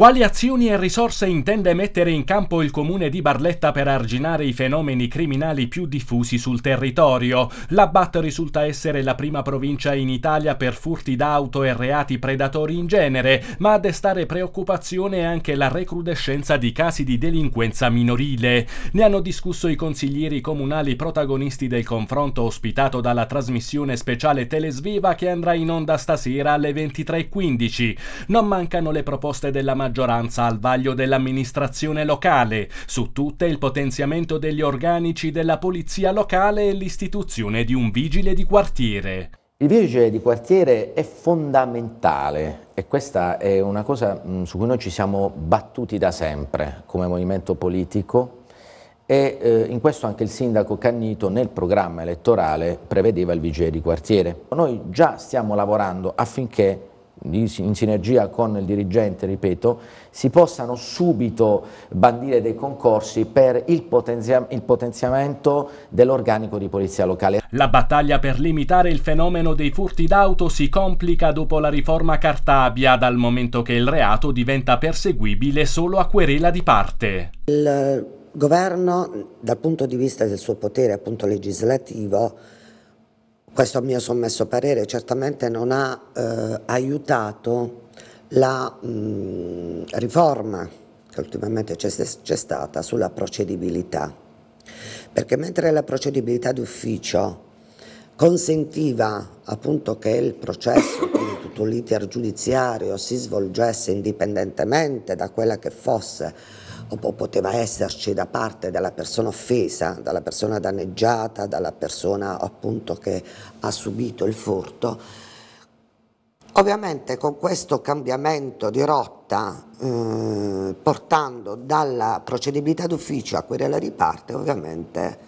Quali azioni e risorse intende mettere in campo il comune di Barletta per arginare i fenomeni criminali più diffusi sul territorio? La BAT risulta essere la prima provincia in Italia per furti d'auto e reati predatori in genere, ma a destare preoccupazione è anche la recrudescenza di casi di delinquenza minorile. Ne hanno discusso i consiglieri comunali protagonisti del confronto ospitato dalla trasmissione speciale Telesviva che andrà in onda stasera alle 23.15. Non mancano le proposte della maggioranza maggioranza al vaglio dell'amministrazione locale, su tutte il potenziamento degli organici della polizia locale e l'istituzione di un vigile di quartiere. Il vigile di quartiere è fondamentale e questa è una cosa mm, su cui noi ci siamo battuti da sempre come movimento politico e eh, in questo anche il sindaco Cannito nel programma elettorale prevedeva il vigile di quartiere. Noi già stiamo lavorando affinché in sinergia con il dirigente, ripeto, si possano subito bandire dei concorsi per il, potenzia il potenziamento dell'organico di polizia locale. La battaglia per limitare il fenomeno dei furti d'auto si complica dopo la riforma Cartabia, dal momento che il reato diventa perseguibile solo a querela di parte. Il governo, dal punto di vista del suo potere appunto, legislativo, questo mio sommesso parere certamente non ha eh, aiutato la mh, mm, riforma che ultimamente c'è, c'è stata sulla procedibilità, perché mentre la procedibilità d'ufficio consentiva appunto che il processo, quindi tutto l'iter giudiziario, si svolgesse indipendentemente da quella che fosse o poteva esserci da parte della persona offesa, dalla persona danneggiata, dalla persona appunto che ha subito il furto. Ovviamente con questo cambiamento di rotta, eh, portando dalla procedibilità d'ufficio a quella di parte, ovviamente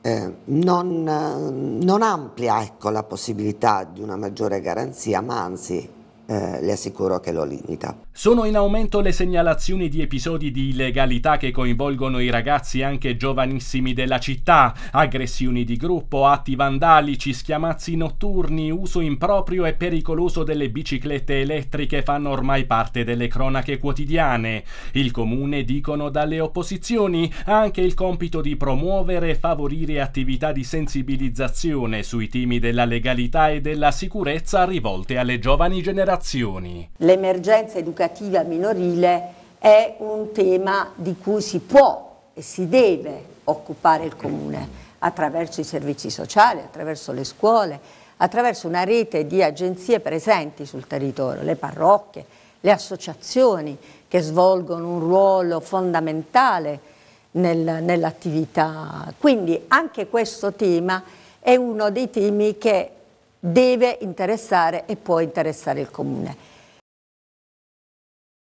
eh, non, non, amplia ecco, la possibilità di una maggiore garanzia, ma anzi eh, le assicuro che lo limita. Sono in aumento le segnalazioni di episodi di illegalità che coinvolgono i ragazzi anche giovanissimi della città, aggressioni di gruppo, atti vandalici, schiamazzi notturni, uso improprio e pericoloso delle biciclette elettriche fanno ormai parte delle cronache quotidiane. Il comune, dicono dalle opposizioni, ha anche il compito di promuovere e favorire attività di sensibilizzazione sui temi della legalità e della sicurezza rivolte alle giovani generazioni generazioni. L'emergenza educativa minorile è un tema di cui si può e si deve occupare il comune attraverso i servizi sociali, attraverso le scuole, attraverso una rete di agenzie presenti sul territorio, le parrocchie, le associazioni che svolgono un ruolo fondamentale nel, nell'attività. Quindi anche questo tema è uno dei temi che deve interessare e può interessare il Comune.